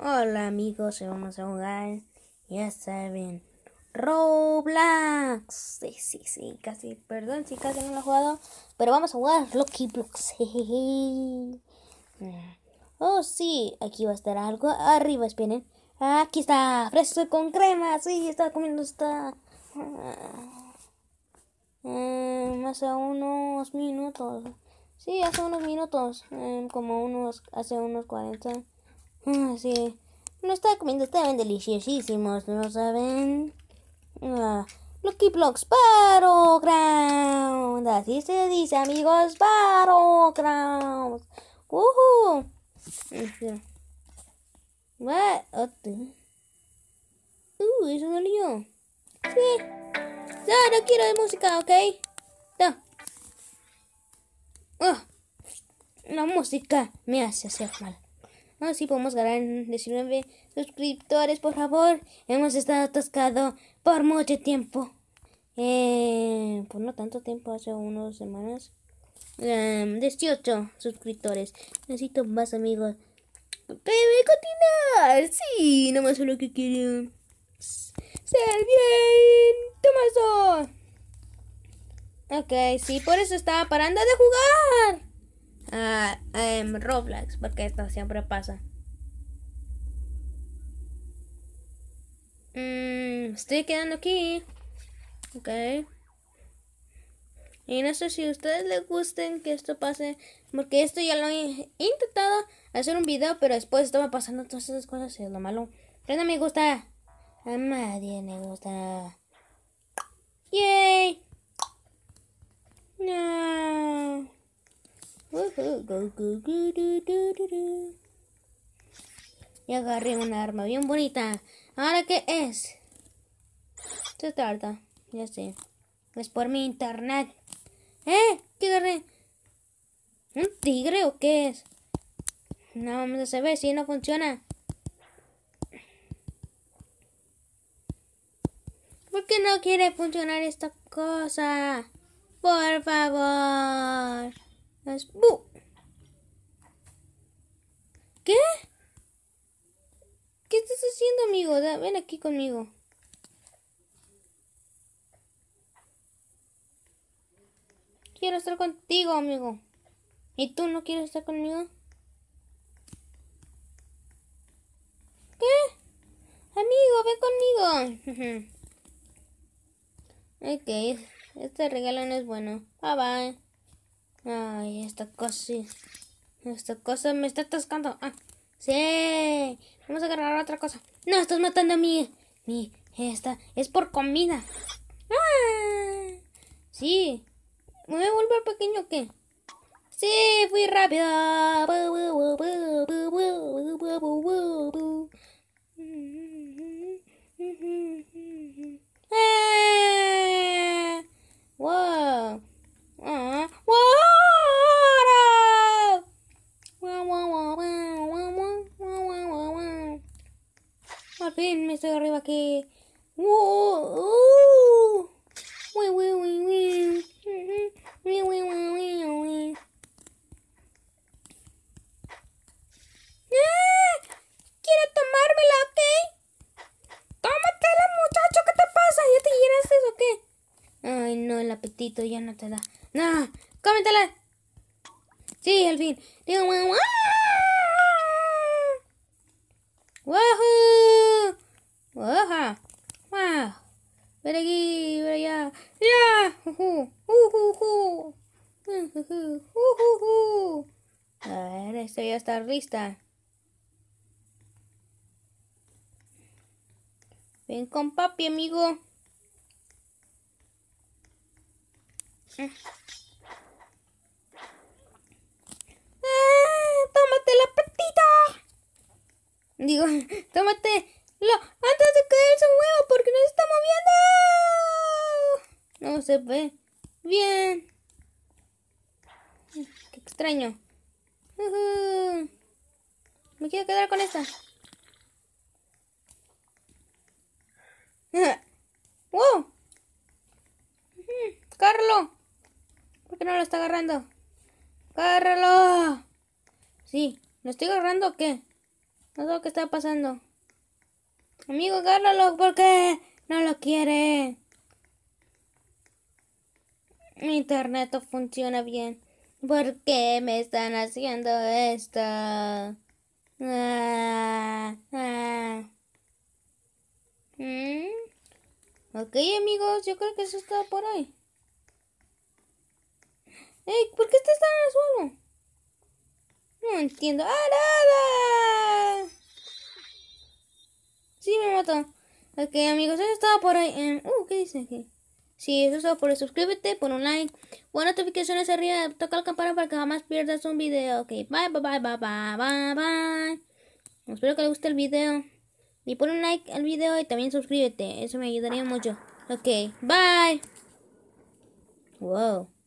Hola amigos, vamos a jugar, ya saben, Roblox. Sí, sí, sí, casi, perdón si casi no lo he jugado, pero vamos a jugar Lucky Blocks. oh, sí, aquí va a estar algo arriba, Ah, Aquí está, fresco con crema, sí, está comiendo, esta em, hace unos minutos, sí, hace unos minutos, em, como unos, hace unos 40 Mm, sí. Lo estaba comiendo, estaban deliciosísimos, ¿no saben? Ah, Lucky Blocks Battleground. Así se dice, amigos, Battleground. ¡Uhu! Este. What? Uh, eso dolió. Sí. No, no quiero de música, ¿ok? No. Ah. la música me hace hacer mal. No, ah, sí podemos ganar 19 suscriptores, por favor. Hemos estado atascado por mucho tiempo. Eh, por no tanto tiempo, hace unas semanas. 18 em, suscriptores. Necesito más amigos. ¡Pebe, continuar. Sí, nomás lo que quiero. Ser bien, Tomaso. Ok, sí, por eso estaba parando de jugar. Roblox, porque esto siempre pasa. Mm, estoy quedando aquí. Ok. Y no sé si a ustedes les gusten que esto pase, porque esto ya lo he intentado hacer un video, pero después estaba pasando todas esas cosas y es lo malo. Pero no me gusta. A nadie me gusta. Yay. No. Y agarré una arma bien bonita. ¿Ahora qué es? Se tarda. Ya sé. Es por mi internet. ¿Eh? ¿Qué agarré? ¿Un tigre o qué es? No vamos a saber si no funciona. ¿Por qué no quiere funcionar esta cosa? Por favor. ¿Qué? ¿Qué estás haciendo, amigo? ven aquí conmigo. Quiero estar contigo, amigo. ¿Y tú no quieres estar conmigo? ¿Qué? Amigo, ven conmigo. ok, este regalo no es bueno. Bye bye. Ay, esta cosa, esta cosa me está atascando. Ah, sí. Vamos a agarrar otra cosa. No, estás matando a mí. Mi, esta es por comida. Ah, sí. ¿Me voy a volver pequeño o qué? Sí, fui rápido. Eh, estoy arriba aquí. quiero tomármela ok? Tómatela, muchacho, ¿qué te pasa? ¿Ya te llenaste o qué? Ay, no, el apetito ya no te da. ¡No! ¡Cómetela! Sí, al fin. wow ¡Ajá! ¡Wow! Ah. ¡Ven aquí! ¡Ven allá! ¡Ya! A ver, esto ya está lista. Ven con papi, amigo. Ah, ¡Tómate la patita! Digo, tómate antes de caerse se huevo porque no se está moviendo. No se ve bien. Qué extraño. Me quiero quedar con esta. ¡Wow! ¿Por qué no lo está agarrando? ¡Carlo! Sí, ¿lo estoy agarrando o qué? No sé qué está pasando. Amigo, agárralo porque no lo quiere. Mi internet no funciona bien. ¿Por qué me están haciendo esto? Ah, ah. ¿Mm? Ok, amigos, yo creo que eso está por ahí. Ey, ¿por qué estás tan al No entiendo. ¡Ah, nada! Ok, amigos, eso es todo por hoy. en em, uh, ¿qué dice aquí? Sí, eso es todo por hoy. Suscríbete, pon un like, pon notificaciones arriba, toca el campana para que jamás pierdas un video. Ok, bye, bye, bye, bye, bye, bye, bye. Espero que les guste el video. Y pon un like al video y también suscríbete. Eso me ayudaría mucho. Ok, bye. Wow.